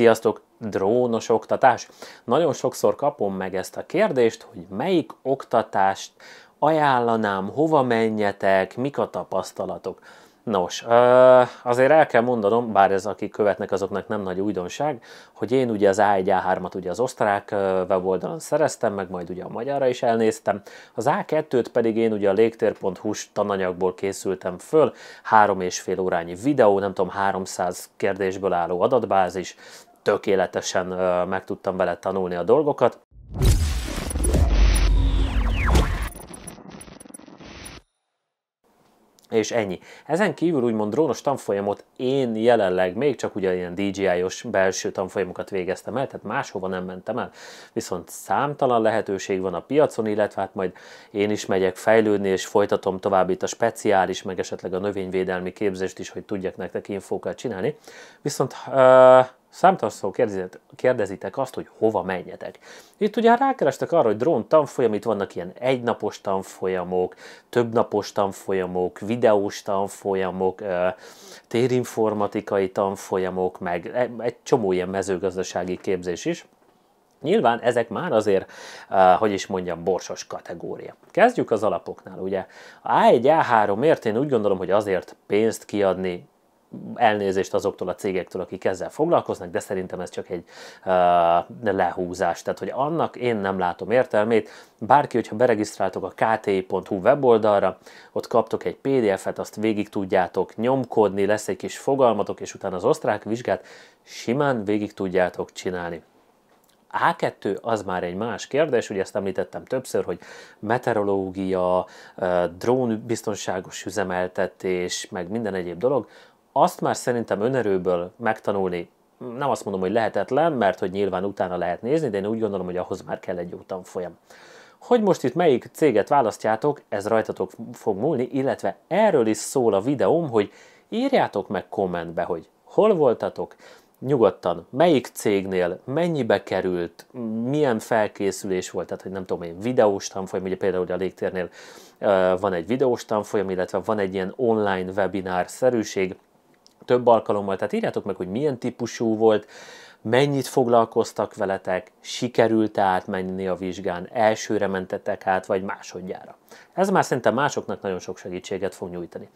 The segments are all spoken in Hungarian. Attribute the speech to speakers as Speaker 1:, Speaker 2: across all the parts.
Speaker 1: Sziasztok! Drónos oktatás? Nagyon sokszor kapom meg ezt a kérdést, hogy melyik oktatást ajánlanám, hova menjetek, mik a tapasztalatok. Nos, azért el kell mondanom, bár ez akik követnek, azoknak nem nagy újdonság, hogy én ugye az A1-A3-at ugye az osztrák weboldalon szereztem, meg majd ugye a magyarra is elnéztem. Az A2-t pedig én ugye a légtér.hu-s tananyagból készültem föl, három és fél órányi videó, nem tudom, 300 kérdésből álló adatbázis, tökéletesen meg tudtam vele tanulni a dolgokat. És ennyi. Ezen kívül úgymond drónos tanfolyamot én jelenleg még csak ugye ilyen DJI-os belső tanfolyamokat végeztem el, tehát máshova nem mentem el, viszont számtalan lehetőség van a piacon, illetve hát majd én is megyek fejlődni, és folytatom tovább itt a speciális, meg esetleg a növényvédelmi képzést is, hogy tudjak nektek infókat csinálni. Viszont uh, Számtalanszor kérdezitek azt, hogy hova menjetek. Itt ugye rákerestek arra, hogy drón tanfolyam, itt vannak ilyen egynapos tanfolyamok, többnapos tanfolyamok, videós tanfolyamok, térinformatikai tanfolyamok, meg e, egy csomó ilyen mezőgazdasági képzés is. Nyilván ezek már azért, hogy is mondjam, borsos kategória. Kezdjük az alapoknál, ugye. A A1, A3 ért én úgy gondolom, hogy azért pénzt kiadni elnézést azoktól a cégektől, akik ezzel foglalkoznak, de szerintem ez csak egy uh, lehúzás. Tehát, hogy annak én nem látom értelmét. Bárki, hogyha beregisztráltok a kti.hu weboldalra, ott kaptok egy PDF-et, azt végig tudjátok nyomkodni, lesz egy kis fogalmatok, és utána az osztrák vizsgát simán végig tudjátok csinálni. A2 az már egy más kérdés, ugye ezt említettem többször, hogy meteorológia, drón biztonságos üzemeltetés, meg minden egyéb dolog, azt már szerintem önerőből megtanulni nem azt mondom, hogy lehetetlen, mert hogy nyilván utána lehet nézni, de én úgy gondolom, hogy ahhoz már kell egy jó tanfolyam. Hogy most itt melyik céget választjátok, ez rajtatok fog múlni, illetve erről is szól a videóm, hogy írjátok meg kommentbe, hogy hol voltatok, nyugodtan, melyik cégnél, mennyibe került, milyen felkészülés volt, tehát hogy nem tudom én, videós tanfolyam, ugye például a légtérnél van egy videós tanfolyam, illetve van egy ilyen online webinár szerűség, több alkalommal, tehát írjátok meg, hogy milyen típusú volt, mennyit foglalkoztak veletek, sikerült-e átmenni a vizsgán, elsőre mentetek át, vagy másodjára. Ez már szerintem másoknak nagyon sok segítséget fog nyújtani.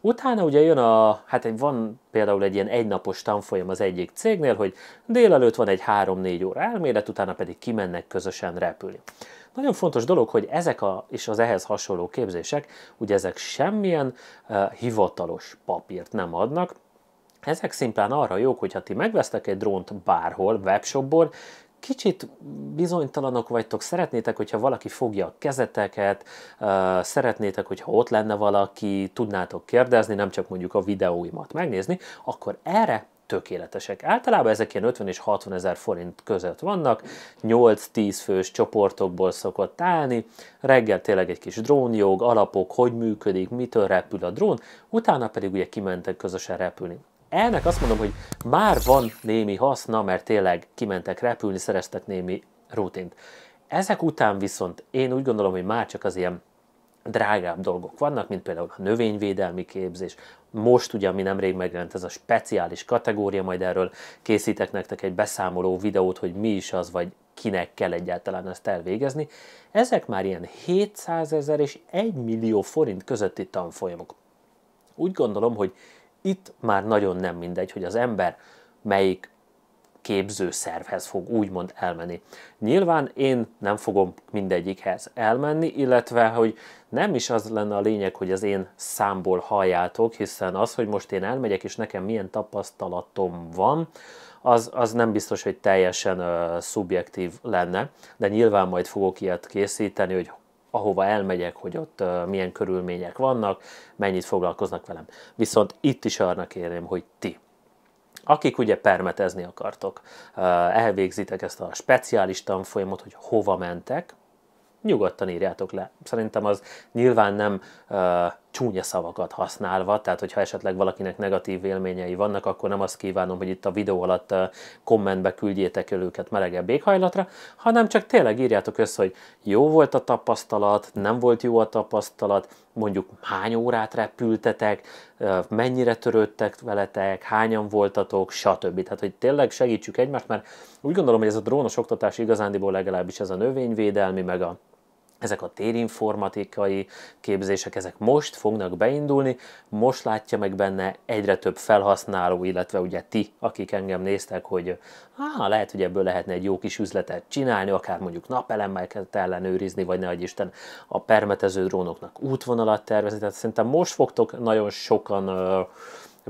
Speaker 1: Utána ugye jön a, hát egy, van például egy ilyen egynapos tanfolyam az egyik cégnél, hogy délelőtt van egy 3-4 óra elmélet, utána pedig kimennek közösen repülni. Nagyon fontos dolog, hogy ezek a, és az ehhez hasonló képzések, ugye ezek semmilyen uh, hivatalos papírt nem adnak, ezek szimplán arra jók, hogyha ti megvesztek egy drónt bárhol, webshopból, kicsit bizonytalanok vagytok, szeretnétek, hogyha valaki fogja a kezeteket, szeretnétek, hogyha ott lenne valaki, tudnátok kérdezni, nem csak mondjuk a videóimat megnézni, akkor erre tökéletesek. Általában ezek ilyen 50 és 60 ezer forint között vannak, 8-10 fős csoportokból szokott állni, reggel tényleg egy kis drónjog, alapok, hogy működik, mitől repül a drón, utána pedig ugye kimentek közösen repülni ennek azt mondom, hogy már van némi haszna, mert tényleg kimentek repülni, szereztek némi rutint. Ezek után viszont én úgy gondolom, hogy már csak az ilyen drágább dolgok vannak, mint például a növényvédelmi képzés. Most ugye, ami nemrég megjelent ez a speciális kategória, majd erről készítek nektek egy beszámoló videót, hogy mi is az, vagy kinek kell egyáltalán ezt elvégezni. Ezek már ilyen 700 ezer és 1 millió forint közötti tanfolyamok. Úgy gondolom, hogy itt már nagyon nem mindegy, hogy az ember melyik képzőszervhez fog úgymond elmenni. Nyilván én nem fogom mindegyikhez elmenni, illetve hogy nem is az lenne a lényeg, hogy az én számból halljátok, hiszen az, hogy most én elmegyek és nekem milyen tapasztalatom van, az, az nem biztos, hogy teljesen uh, szubjektív lenne, de nyilván majd fogok ilyet készíteni, hogy ahova elmegyek, hogy ott milyen körülmények vannak, mennyit foglalkoznak velem. Viszont itt is arra kérném, hogy ti akik ugye permetezni akartok, elvégzitek ezt a speciális tanfolyamot, hogy hova mentek, nyugodtan írjátok le. Szerintem az nyilván nem csúnya szavakat használva, tehát hogyha esetleg valakinek negatív élményei vannak, akkor nem azt kívánom, hogy itt a videó alatt kommentbe küldjétek el őket melegebb éghajlatra, hanem csak tényleg írjátok össze, hogy jó volt a tapasztalat, nem volt jó a tapasztalat, mondjuk hány órát repültetek, mennyire törődtek veletek, hányan voltatok, stb. Tehát, hogy tényleg segítsük egymást, mert úgy gondolom, hogy ez a drónos oktatás igazándiból legalábbis ez a növényvédelmi, meg a ezek a térinformatikai képzések, ezek most fognak beindulni, most látja meg benne egyre több felhasználó, illetve ugye ti, akik engem néztek, hogy á, lehet, hogy ebből lehetne egy jó kis üzletet csinálni, akár mondjuk napelemmelket ellenőrizni, vagy ne Isten a permetező drónoknak útvonalat tervezni, tehát szerintem most fogtok nagyon sokan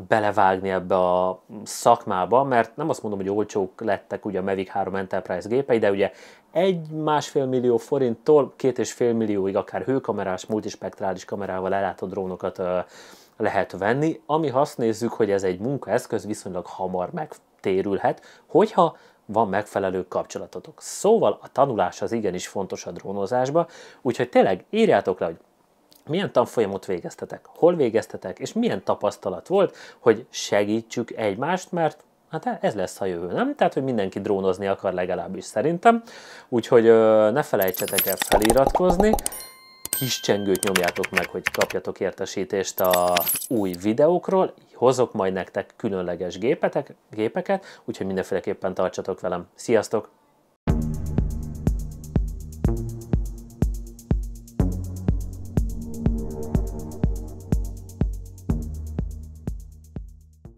Speaker 1: belevágni ebbe a szakmába, mert nem azt mondom, hogy olcsók lettek ugye a Mavic 3 Enterprise gépei, de ugye egy másfél millió forinttól két és fél millióig akár hőkamerás, multispektrális kamerával ellátó drónokat lehet venni, ami ha azt nézzük, hogy ez egy munkaeszköz, viszonylag hamar megtérülhet, hogyha van megfelelő kapcsolatotok. Szóval a tanulás az igenis fontos a drónozásba, úgyhogy tényleg írjátok le, hogy milyen tanfolyamot végeztetek, hol végeztetek, és milyen tapasztalat volt, hogy segítsük egymást, mert hát e, ez lesz a jövő, nem? Tehát, hogy mindenki drónozni akar legalábbis szerintem, úgyhogy ö, ne felejtsetek el feliratkozni, kis csengőt nyomjátok meg, hogy kapjatok értesítést a új videókról, hozok majd nektek különleges gépetek, gépeket, úgyhogy mindenféleképpen tartsatok velem. Sziasztok!